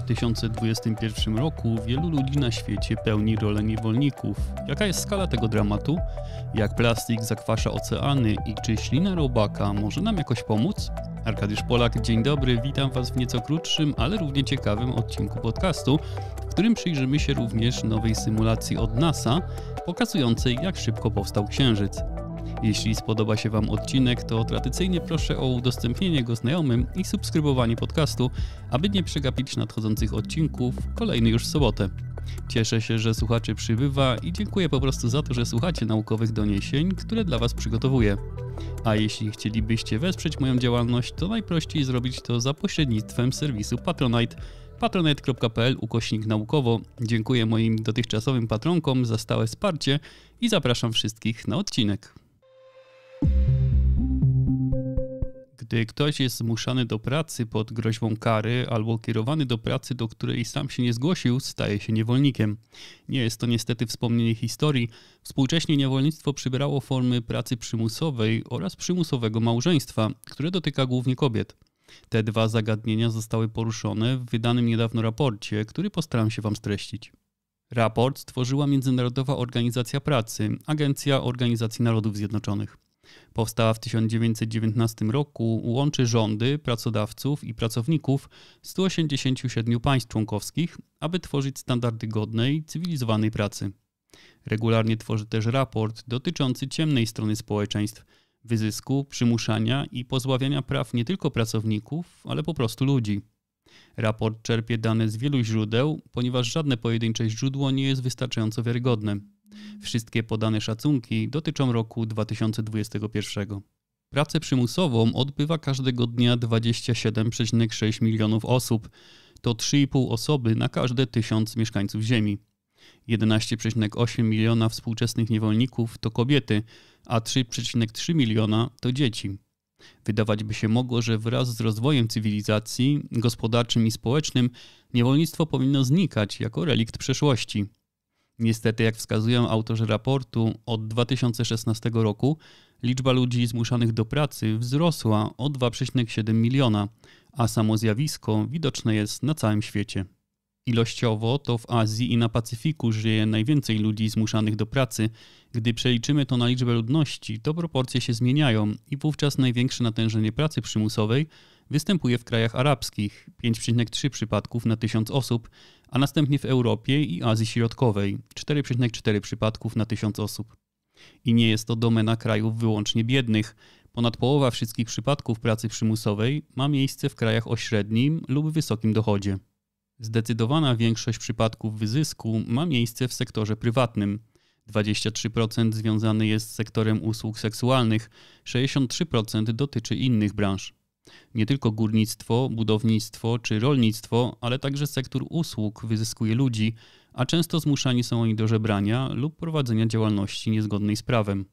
2021 roku wielu ludzi na świecie pełni rolę niewolników. Jaka jest skala tego dramatu? Jak plastik zakwasza oceany i czy ślina robaka może nam jakoś pomóc? Arkadiusz Polak, dzień dobry, witam Was w nieco krótszym, ale równie ciekawym odcinku podcastu, w którym przyjrzymy się również nowej symulacji od NASA, pokazującej jak szybko powstał Księżyc. Jeśli spodoba się Wam odcinek, to tradycyjnie proszę o udostępnienie go znajomym i subskrybowanie podcastu, aby nie przegapić nadchodzących odcinków, kolejny już w sobotę. Cieszę się, że słuchaczy przybywa i dziękuję po prostu za to, że słuchacie naukowych doniesień, które dla Was przygotowuję. A jeśli chcielibyście wesprzeć moją działalność, to najprościej zrobić to za pośrednictwem serwisu Patronite patronite.pl ukośnik naukowo. Dziękuję moim dotychczasowym patronkom za stałe wsparcie i zapraszam wszystkich na odcinek. Gdy ktoś jest zmuszany do pracy pod groźbą kary albo kierowany do pracy, do której sam się nie zgłosił, staje się niewolnikiem. Nie jest to niestety wspomnienie historii. Współcześnie niewolnictwo przybierało formy pracy przymusowej oraz przymusowego małżeństwa, które dotyka głównie kobiet. Te dwa zagadnienia zostały poruszone w wydanym niedawno raporcie, który postaram się Wam streścić. Raport stworzyła Międzynarodowa Organizacja Pracy, Agencja Organizacji Narodów Zjednoczonych. Powstała w 1919 roku, łączy rządy, pracodawców i pracowników 187 państw członkowskich, aby tworzyć standardy godnej, cywilizowanej pracy. Regularnie tworzy też raport dotyczący ciemnej strony społeczeństw wyzysku, przymuszania i pozbawiania praw nie tylko pracowników, ale po prostu ludzi. Raport czerpie dane z wielu źródeł, ponieważ żadne pojedyncze źródło nie jest wystarczająco wiarygodne. Wszystkie podane szacunki dotyczą roku 2021. Pracę przymusową odbywa każdego dnia 27,6 milionów osób. To 3,5 osoby na każde 1000 mieszkańców Ziemi. 11,8 miliona współczesnych niewolników to kobiety, a 3,3 miliona to dzieci. Wydawać by się mogło, że wraz z rozwojem cywilizacji gospodarczym i społecznym niewolnictwo powinno znikać jako relikt przeszłości. Niestety, jak wskazują autorzy raportu, od 2016 roku liczba ludzi zmuszanych do pracy wzrosła o 2,7 miliona, a samo zjawisko widoczne jest na całym świecie. Ilościowo to w Azji i na Pacyfiku żyje najwięcej ludzi zmuszanych do pracy. Gdy przeliczymy to na liczbę ludności, to proporcje się zmieniają i wówczas największe natężenie pracy przymusowej występuje w krajach arabskich 5,3 przypadków na 1000 osób, a następnie w Europie i Azji Środkowej 4,4 przypadków na 1000 osób. I nie jest to domena krajów wyłącznie biednych. Ponad połowa wszystkich przypadków pracy przymusowej ma miejsce w krajach o średnim lub wysokim dochodzie. Zdecydowana większość przypadków wyzysku ma miejsce w sektorze prywatnym. 23% związany jest z sektorem usług seksualnych, 63% dotyczy innych branż. Nie tylko górnictwo, budownictwo czy rolnictwo, ale także sektor usług wyzyskuje ludzi, a często zmuszani są oni do żebrania lub prowadzenia działalności niezgodnej z prawem.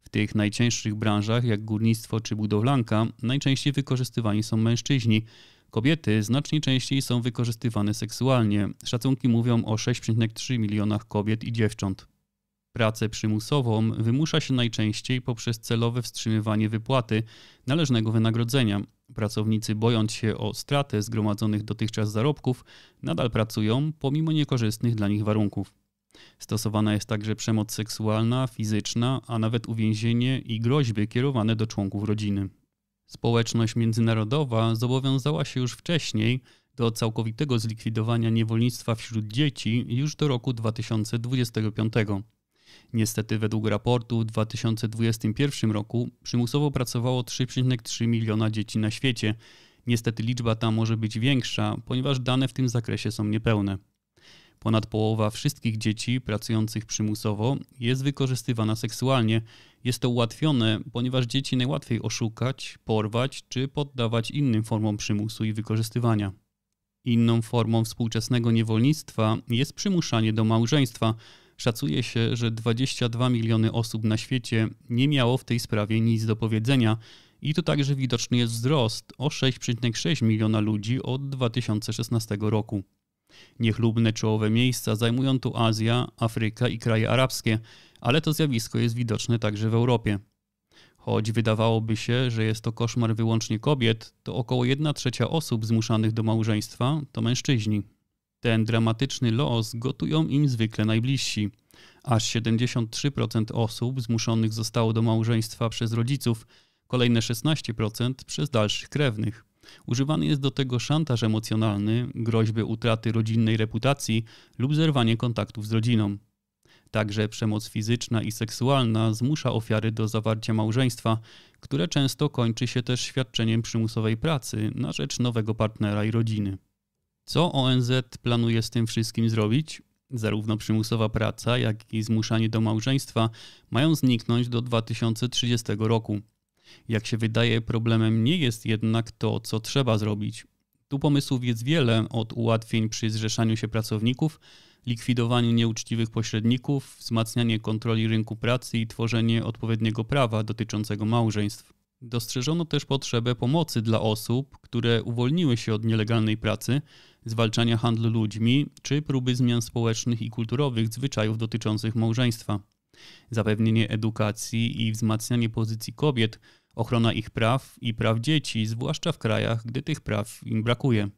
W tych najcięższych branżach, jak górnictwo czy budowlanka, najczęściej wykorzystywani są mężczyźni. Kobiety znacznie częściej są wykorzystywane seksualnie. Szacunki mówią o 6,3 milionach kobiet i dziewcząt. Pracę przymusową wymusza się najczęściej poprzez celowe wstrzymywanie wypłaty należnego wynagrodzenia. Pracownicy, bojąc się o stratę zgromadzonych dotychczas zarobków, nadal pracują pomimo niekorzystnych dla nich warunków. Stosowana jest także przemoc seksualna, fizyczna, a nawet uwięzienie i groźby kierowane do członków rodziny. Społeczność międzynarodowa zobowiązała się już wcześniej do całkowitego zlikwidowania niewolnictwa wśród dzieci już do roku 2025. Niestety według raportu w 2021 roku przymusowo pracowało 3,3 miliona dzieci na świecie. Niestety liczba ta może być większa, ponieważ dane w tym zakresie są niepełne. Ponad połowa wszystkich dzieci pracujących przymusowo jest wykorzystywana seksualnie. Jest to ułatwione, ponieważ dzieci najłatwiej oszukać, porwać czy poddawać innym formom przymusu i wykorzystywania. Inną formą współczesnego niewolnictwa jest przymuszanie do małżeństwa – Szacuje się, że 22 miliony osób na świecie nie miało w tej sprawie nic do powiedzenia i to także widoczny jest wzrost o 6,6 miliona ludzi od 2016 roku. Niechlubne czołowe miejsca zajmują tu Azja, Afryka i kraje arabskie, ale to zjawisko jest widoczne także w Europie. Choć wydawałoby się, że jest to koszmar wyłącznie kobiet, to około 1 trzecia osób zmuszanych do małżeństwa to mężczyźni. Ten dramatyczny los gotują im zwykle najbliżsi. Aż 73% osób zmuszonych zostało do małżeństwa przez rodziców, kolejne 16% przez dalszych krewnych. Używany jest do tego szantaż emocjonalny, groźby utraty rodzinnej reputacji lub zerwanie kontaktów z rodziną. Także przemoc fizyczna i seksualna zmusza ofiary do zawarcia małżeństwa, które często kończy się też świadczeniem przymusowej pracy na rzecz nowego partnera i rodziny. Co ONZ planuje z tym wszystkim zrobić? Zarówno przymusowa praca, jak i zmuszanie do małżeństwa mają zniknąć do 2030 roku. Jak się wydaje, problemem nie jest jednak to, co trzeba zrobić. Tu pomysłów jest wiele, od ułatwień przy zrzeszaniu się pracowników, likwidowaniu nieuczciwych pośredników, wzmacnianie kontroli rynku pracy i tworzenie odpowiedniego prawa dotyczącego małżeństw. Dostrzeżono też potrzebę pomocy dla osób, które uwolniły się od nielegalnej pracy, zwalczania handlu ludźmi czy próby zmian społecznych i kulturowych zwyczajów dotyczących małżeństwa. Zapewnienie edukacji i wzmacnianie pozycji kobiet, ochrona ich praw i praw dzieci, zwłaszcza w krajach, gdy tych praw im brakuje.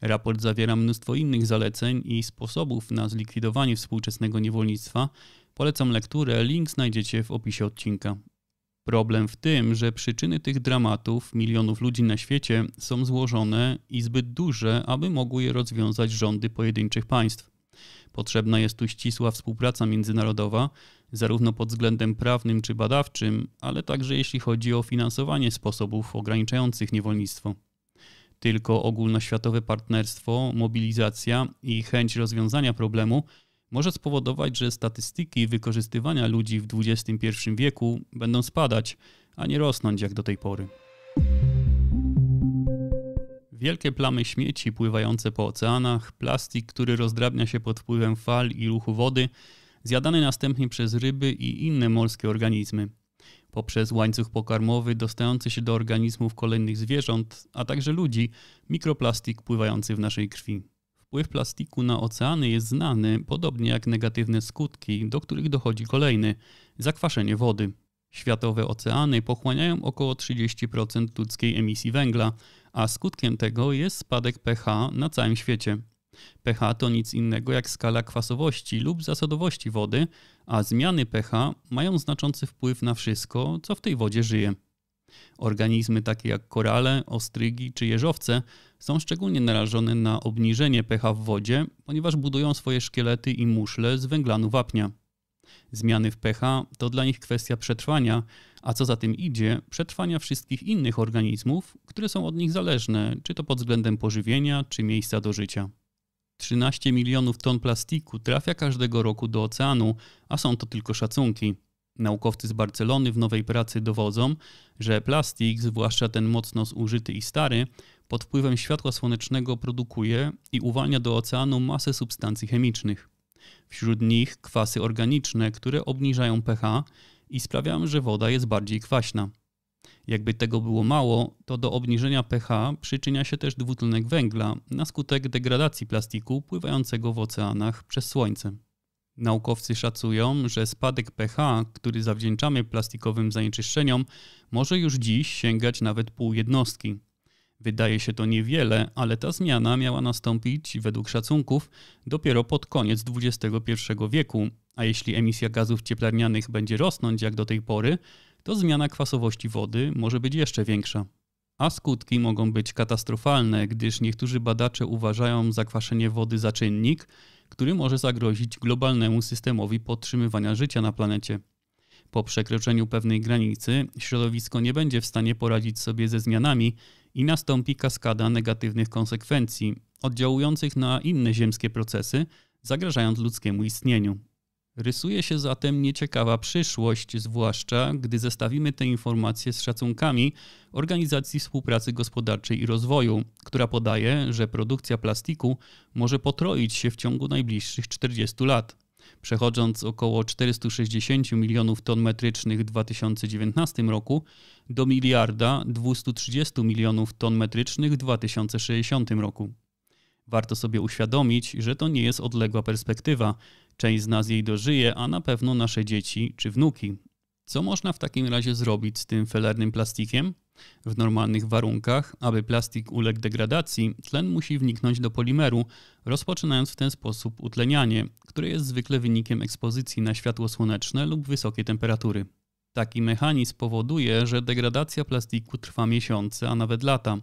Raport zawiera mnóstwo innych zaleceń i sposobów na zlikwidowanie współczesnego niewolnictwa. Polecam lekturę, link znajdziecie w opisie odcinka. Problem w tym, że przyczyny tych dramatów milionów ludzi na świecie są złożone i zbyt duże, aby mogły je rozwiązać rządy pojedynczych państw. Potrzebna jest tu ścisła współpraca międzynarodowa, zarówno pod względem prawnym czy badawczym, ale także jeśli chodzi o finansowanie sposobów ograniczających niewolnictwo. Tylko ogólnoświatowe partnerstwo, mobilizacja i chęć rozwiązania problemu może spowodować, że statystyki wykorzystywania ludzi w XXI wieku będą spadać, a nie rosnąć jak do tej pory. Wielkie plamy śmieci pływające po oceanach, plastik, który rozdrabnia się pod wpływem fal i ruchu wody, zjadany następnie przez ryby i inne morskie organizmy. Poprzez łańcuch pokarmowy dostający się do organizmów kolejnych zwierząt, a także ludzi, mikroplastik pływający w naszej krwi. Wpływ plastiku na oceany jest znany, podobnie jak negatywne skutki, do których dochodzi kolejny zakwaszenie wody. Światowe oceany pochłaniają około 30% ludzkiej emisji węgla, a skutkiem tego jest spadek pH na całym świecie. pH to nic innego jak skala kwasowości lub zasadowości wody, a zmiany pH mają znaczący wpływ na wszystko, co w tej wodzie żyje. Organizmy takie jak korale, ostrygi czy jeżowce są szczególnie narażone na obniżenie pH w wodzie, ponieważ budują swoje szkielety i muszle z węglanu wapnia. Zmiany w pH to dla nich kwestia przetrwania, a co za tym idzie, przetrwania wszystkich innych organizmów, które są od nich zależne, czy to pod względem pożywienia, czy miejsca do życia. 13 milionów ton plastiku trafia każdego roku do oceanu, a są to tylko szacunki. Naukowcy z Barcelony w nowej pracy dowodzą, że plastik, zwłaszcza ten mocno zużyty i stary, pod wpływem światła słonecznego produkuje i uwalnia do oceanu masę substancji chemicznych. Wśród nich kwasy organiczne, które obniżają pH i sprawiają, że woda jest bardziej kwaśna. Jakby tego było mało, to do obniżenia pH przyczynia się też dwutlenek węgla na skutek degradacji plastiku pływającego w oceanach przez słońce. Naukowcy szacują, że spadek pH, który zawdzięczamy plastikowym zanieczyszczeniom, może już dziś sięgać nawet pół jednostki. Wydaje się to niewiele, ale ta zmiana miała nastąpić według szacunków dopiero pod koniec XXI wieku, a jeśli emisja gazów cieplarnianych będzie rosnąć jak do tej pory, to zmiana kwasowości wody może być jeszcze większa. A skutki mogą być katastrofalne, gdyż niektórzy badacze uważają zakwaszenie wody za czynnik, który może zagrozić globalnemu systemowi podtrzymywania życia na planecie. Po przekroczeniu pewnej granicy środowisko nie będzie w stanie poradzić sobie ze zmianami, i nastąpi kaskada negatywnych konsekwencji oddziałujących na inne ziemskie procesy, zagrażając ludzkiemu istnieniu. Rysuje się zatem nieciekawa przyszłość, zwłaszcza gdy zestawimy te informacje z szacunkami Organizacji Współpracy Gospodarczej i Rozwoju, która podaje, że produkcja plastiku może potroić się w ciągu najbliższych 40 lat przechodząc około 460 milionów ton metrycznych w 2019 roku do miliarda 230 milionów ton metrycznych w 2060 roku. Warto sobie uświadomić, że to nie jest odległa perspektywa. Część z nas jej dożyje, a na pewno nasze dzieci czy wnuki. Co można w takim razie zrobić z tym felernym plastikiem? W normalnych warunkach, aby plastik uległ degradacji, tlen musi wniknąć do polimeru, rozpoczynając w ten sposób utlenianie, które jest zwykle wynikiem ekspozycji na światło słoneczne lub wysokie temperatury. Taki mechanizm powoduje, że degradacja plastiku trwa miesiące, a nawet lata,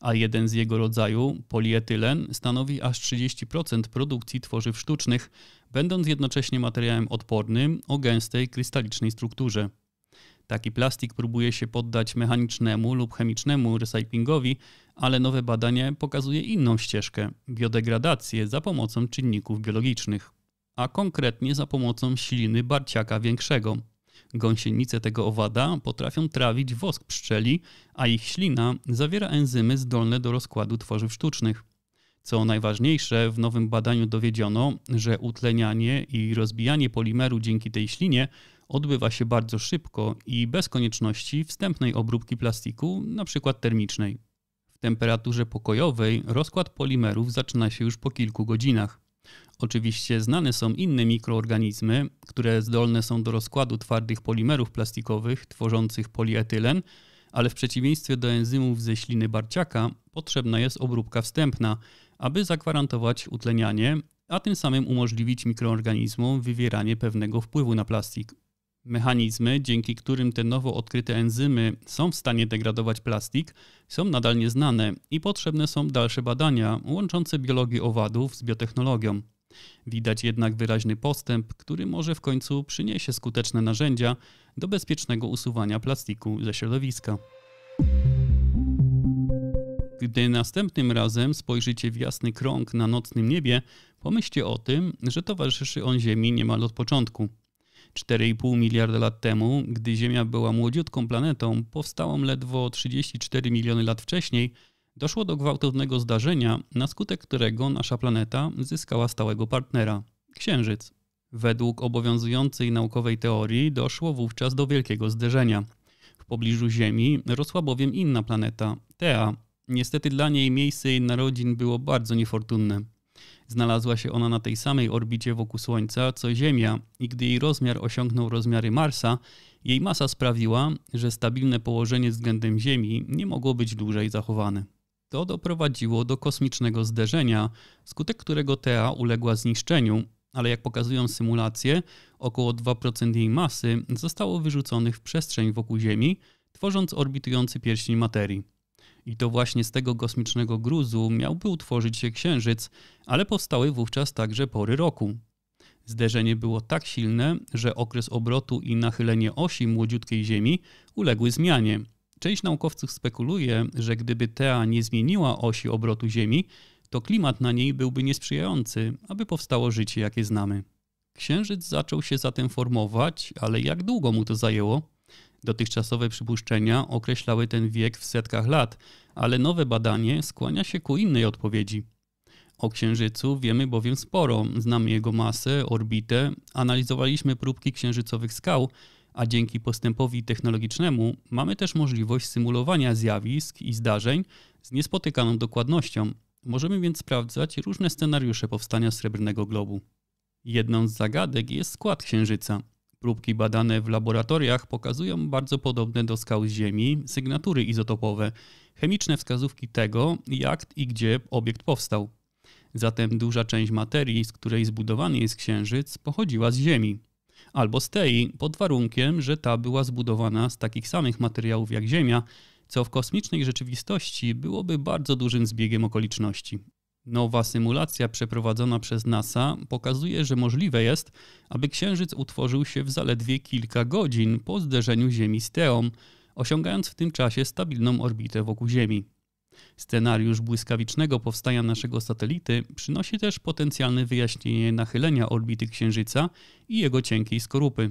a jeden z jego rodzaju, polietylen, stanowi aż 30% produkcji tworzyw sztucznych, będąc jednocześnie materiałem odpornym o gęstej krystalicznej strukturze. Taki plastik próbuje się poddać mechanicznemu lub chemicznemu recyklingowi, ale nowe badanie pokazuje inną ścieżkę biodegradację za pomocą czynników biologicznych, a konkretnie za pomocą śliny barciaka większego. Gąsienice tego owada potrafią trawić wosk pszczeli, a ich ślina zawiera enzymy zdolne do rozkładu tworzyw sztucznych. Co najważniejsze, w nowym badaniu dowiedziono, że utlenianie i rozbijanie polimeru dzięki tej ślinie odbywa się bardzo szybko i bez konieczności wstępnej obróbki plastiku, np. termicznej. W temperaturze pokojowej rozkład polimerów zaczyna się już po kilku godzinach. Oczywiście znane są inne mikroorganizmy, które zdolne są do rozkładu twardych polimerów plastikowych tworzących polietylen, ale w przeciwieństwie do enzymów ze śliny barciaka potrzebna jest obróbka wstępna, aby zagwarantować utlenianie, a tym samym umożliwić mikroorganizmom wywieranie pewnego wpływu na plastik. Mechanizmy, dzięki którym te nowo odkryte enzymy są w stanie degradować plastik, są nadal nieznane i potrzebne są dalsze badania łączące biologię owadów z biotechnologią. Widać jednak wyraźny postęp, który może w końcu przyniesie skuteczne narzędzia do bezpiecznego usuwania plastiku ze środowiska. Gdy następnym razem spojrzycie w jasny krąg na nocnym niebie, pomyślcie o tym, że towarzyszy on Ziemi niemal od początku. 4,5 miliarda lat temu, gdy Ziemia była młodziutką planetą, powstałą ledwo 34 miliony lat wcześniej, doszło do gwałtownego zdarzenia, na skutek którego nasza planeta zyskała stałego partnera Księżyc. Według obowiązującej naukowej teorii doszło wówczas do wielkiego zderzenia. W pobliżu Ziemi rosła bowiem inna planeta, Tea. Niestety dla niej miejsce jej narodzin było bardzo niefortunne. Znalazła się ona na tej samej orbicie wokół Słońca co Ziemia i gdy jej rozmiar osiągnął rozmiary Marsa, jej masa sprawiła, że stabilne położenie względem Ziemi nie mogło być dłużej zachowane. To doprowadziło do kosmicznego zderzenia, skutek którego Tea uległa zniszczeniu, ale jak pokazują symulacje, około 2% jej masy zostało wyrzuconych w przestrzeń wokół Ziemi, tworząc orbitujący pierścień materii. I to właśnie z tego kosmicznego gruzu miałby utworzyć się Księżyc, ale powstały wówczas także pory roku. Zderzenie było tak silne, że okres obrotu i nachylenie osi młodziutkiej Ziemi uległy zmianie. Część naukowców spekuluje, że gdyby Tea nie zmieniła osi obrotu Ziemi, to klimat na niej byłby niesprzyjający, aby powstało życie, jakie znamy. Księżyc zaczął się zatem formować, ale jak długo mu to zajęło? Dotychczasowe przypuszczenia określały ten wiek w setkach lat, ale nowe badanie skłania się ku innej odpowiedzi. O Księżycu wiemy bowiem sporo, znamy jego masę, orbitę, analizowaliśmy próbki księżycowych skał, a dzięki postępowi technologicznemu mamy też możliwość symulowania zjawisk i zdarzeń z niespotykaną dokładnością. Możemy więc sprawdzać różne scenariusze powstania srebrnego globu. Jedną z zagadek jest skład Księżyca. Próbki badane w laboratoriach pokazują bardzo podobne do skał z Ziemi sygnatury izotopowe, chemiczne wskazówki tego, jak i gdzie obiekt powstał. Zatem duża część materii, z której zbudowany jest Księżyc, pochodziła z Ziemi. Albo z tej, pod warunkiem, że ta była zbudowana z takich samych materiałów jak Ziemia, co w kosmicznej rzeczywistości byłoby bardzo dużym zbiegiem okoliczności. Nowa symulacja przeprowadzona przez NASA pokazuje, że możliwe jest, aby Księżyc utworzył się w zaledwie kilka godzin po zderzeniu Ziemi z Teą, osiągając w tym czasie stabilną orbitę wokół Ziemi. Scenariusz błyskawicznego powstania naszego satelity przynosi też potencjalne wyjaśnienie nachylenia orbity Księżyca i jego cienkiej skorupy.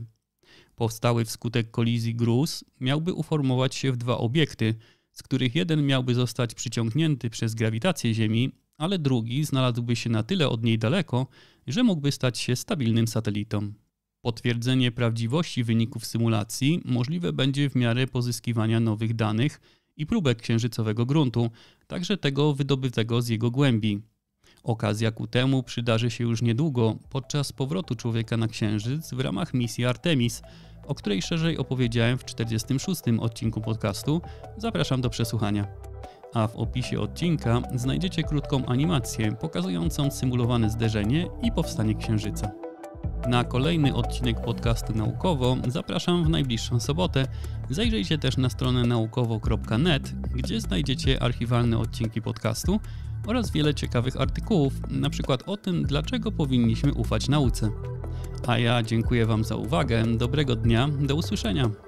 Powstały wskutek kolizji gruz miałby uformować się w dwa obiekty, z których jeden miałby zostać przyciągnięty przez grawitację Ziemi, ale drugi znalazłby się na tyle od niej daleko, że mógłby stać się stabilnym satelitą. Potwierdzenie prawdziwości wyników symulacji możliwe będzie w miarę pozyskiwania nowych danych i próbek księżycowego gruntu, także tego wydobytego z jego głębi. Okazja ku temu przydarzy się już niedługo podczas powrotu człowieka na Księżyc w ramach misji Artemis, o której szerzej opowiedziałem w 46 odcinku podcastu. Zapraszam do przesłuchania a w opisie odcinka znajdziecie krótką animację pokazującą symulowane zderzenie i powstanie Księżyca. Na kolejny odcinek podcastu Naukowo zapraszam w najbliższą sobotę. Zajrzyjcie też na stronę naukowo.net, gdzie znajdziecie archiwalne odcinki podcastu oraz wiele ciekawych artykułów, np. o tym, dlaczego powinniśmy ufać nauce. A ja dziękuję Wam za uwagę, dobrego dnia, do usłyszenia.